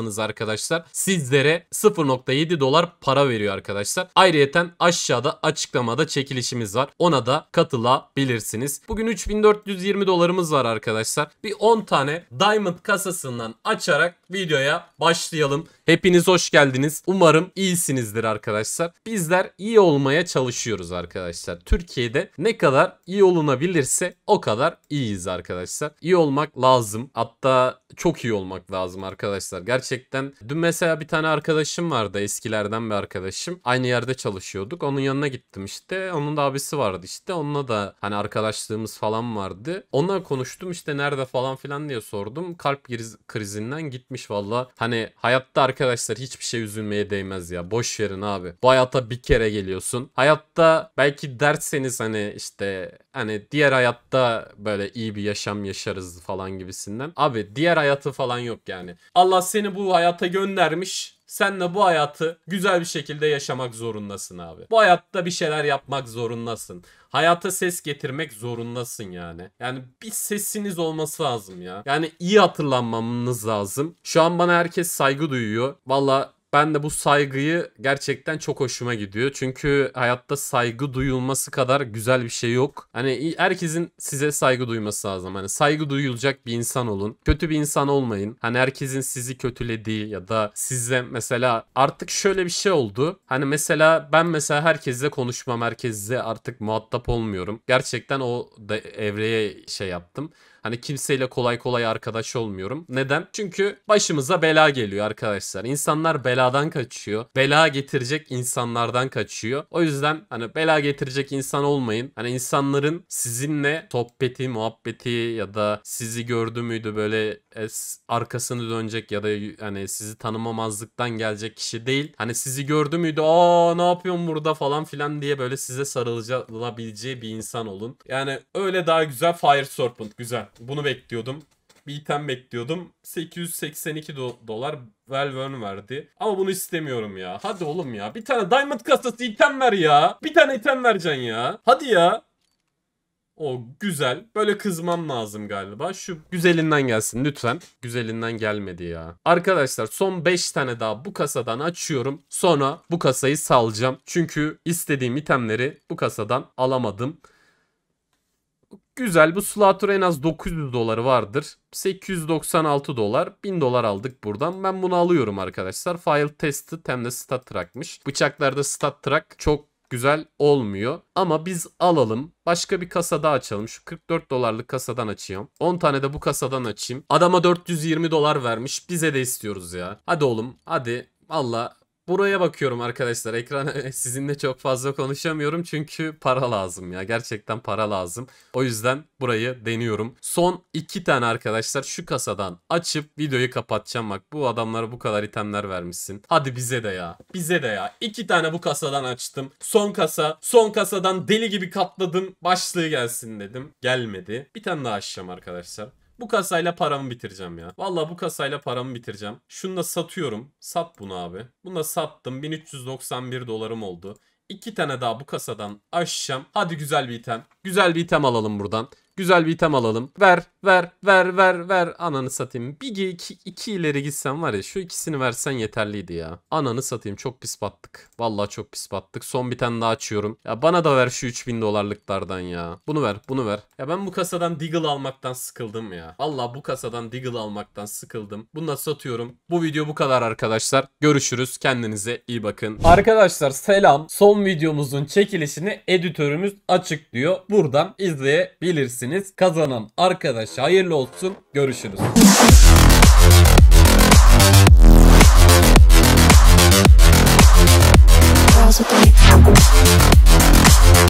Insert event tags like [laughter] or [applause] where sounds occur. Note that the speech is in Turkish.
alırsanız arkadaşlar sizlere 0.7 dolar para veriyor arkadaşlar. Ayrıyeten aşağıda açıklamada çekilişimiz var. Ona da katılabilirsiniz. Bugün 3420 dolarımız var arkadaşlar. Bir 10 tane Diamond kasasından açarak videoya başlayalım. Hepiniz hoş geldiniz. Umarım iyisinizdir arkadaşlar. Bizler iyi olmaya çalışıyoruz arkadaşlar. Türkiye'de ne kadar iyi olunabilirse o kadar iyiyiz arkadaşlar. İyi olmak lazım. Hatta çok iyi olmak lazım arkadaşlar. Gerçekten gerçekten dün mesela bir tane arkadaşım vardı eskilerden bir arkadaşım. Aynı yerde çalışıyorduk. Onun yanına gittim işte. Onun da abisi vardı işte. Onunla da hani arkadaşlığımız falan vardı. Onunla konuştum işte nerede falan filan diye sordum. Kalp krizinden gitmiş valla. Hani hayatta arkadaşlar hiçbir şey üzülmeye değmez ya. Boş verin abi. Bu hayata bir kere geliyorsun. Hayatta belki dertseniz hani işte hani diğer hayatta böyle iyi bir yaşam yaşarız falan gibisinden. Abi diğer hayatı falan yok yani. Allah seni bu bu hayata göndermiş. Sen de bu hayatı güzel bir şekilde yaşamak zorundasın abi. Bu hayatta bir şeyler yapmak zorundasın. Hayata ses getirmek zorundasın yani. Yani bir sesiniz olması lazım ya. Yani iyi hatırlanmamız lazım. Şu an bana herkes saygı duyuyor. Valla ben de bu saygıyı gerçekten çok hoşuma gidiyor. Çünkü hayatta saygı duyulması kadar güzel bir şey yok. Hani herkesin size saygı duyması lazım. Hani saygı duyulacak bir insan olun. Kötü bir insan olmayın. Hani herkesin sizi kötülediği ya da size mesela artık şöyle bir şey oldu. Hani mesela ben mesela herkesle konuşmam. Herkesle artık muhatap olmuyorum. Gerçekten o da evreye şey yaptım. Hani kimseyle kolay kolay arkadaş olmuyorum. Neden? Çünkü başımıza bela geliyor arkadaşlar. İnsanlar bela beladan kaçıyor. Bela getirecek insanlardan kaçıyor. O yüzden hani bela getirecek insan olmayın. Hani insanların sizinle sohbeti, muhabbeti ya da sizi gördü müydü böyle es, arkasını dönecek ya da hani sizi tanımamazlıktan gelecek kişi değil. Hani sizi gördü müydü aa ne yapıyorsun burada falan filan diye böyle size sarılabileceği bir insan olun. Yani öyle daha güzel Fire Serpent güzel. Bunu bekliyordum bir item bekliyordum. 882 do- dolar Valvern verdi. Ama bunu istemiyorum ya. Hadi oğlum ya. Bir tane Diamond kasası item ver ya. Bir tane item vereceksin ya. Hadi ya. O güzel. Böyle kızmam lazım galiba. Şu güzelinden gelsin lütfen. Güzelinden gelmedi ya. Arkadaşlar son 5 tane daha bu kasadan açıyorum. Sonra bu kasayı salacağım. Çünkü istediğim itemleri bu kasadan alamadım. Güzel bu Slator en az 900 doları vardır. 896 dolar 1000 dolar aldık buradan. Ben bunu alıyorum arkadaşlar. File testi hem de stat track'mış. Bıçaklarda stat track çok güzel olmuyor. Ama biz alalım. Başka bir kasada açalım. Şu 44 dolarlık kasadan açayım. 10 tane de bu kasadan açayım. Adama 420 dolar vermiş. Bize de istiyoruz ya. Hadi oğlum hadi. Valla buraya bakıyorum arkadaşlar. Ekran [laughs] sizinle çok fazla konuşamıyorum çünkü para lazım ya. Gerçekten para lazım. O yüzden burayı deniyorum. Son iki tane arkadaşlar şu kasadan açıp videoyu kapatacağım. Bak bu adamlara bu kadar itemler vermişsin. Hadi bize de ya. Bize de ya. İki tane bu kasadan açtım. Son kasa. Son kasadan deli gibi katladım. Başlığı gelsin dedim. Gelmedi. Bir tane daha açacağım arkadaşlar. Bu kasayla paramı bitireceğim ya. Valla bu kasayla paramı bitireceğim. Şunu da satıyorum. Sat bunu abi. Bunu da sattım. 1391 dolarım oldu. İki tane daha bu kasadan aşacağım. Hadi güzel bir item. Güzel bir item alalım buradan. Güzel bir item alalım. Ver ver ver ver ver ananı satayım. Bir iki, iki ileri gitsen var ya şu ikisini versen yeterliydi ya. Ananı satayım çok pis battık. Vallahi çok pis battık. Son bir tane daha açıyorum. Ya bana da ver şu 3000 dolarlıklardan ya. Bunu ver bunu ver. Ya ben bu kasadan Deagle almaktan sıkıldım ya. Valla bu kasadan Deagle almaktan sıkıldım. Bunu da satıyorum. Bu video bu kadar arkadaşlar. Görüşürüz. Kendinize iyi bakın. Arkadaşlar selam. Son videomuzun çekilişini editörümüz açıklıyor. Buradan izleyebilirsiniz. Kazanan arkadaş arkadaşlar. Hayırlı olsun. Görüşürüz. possibly.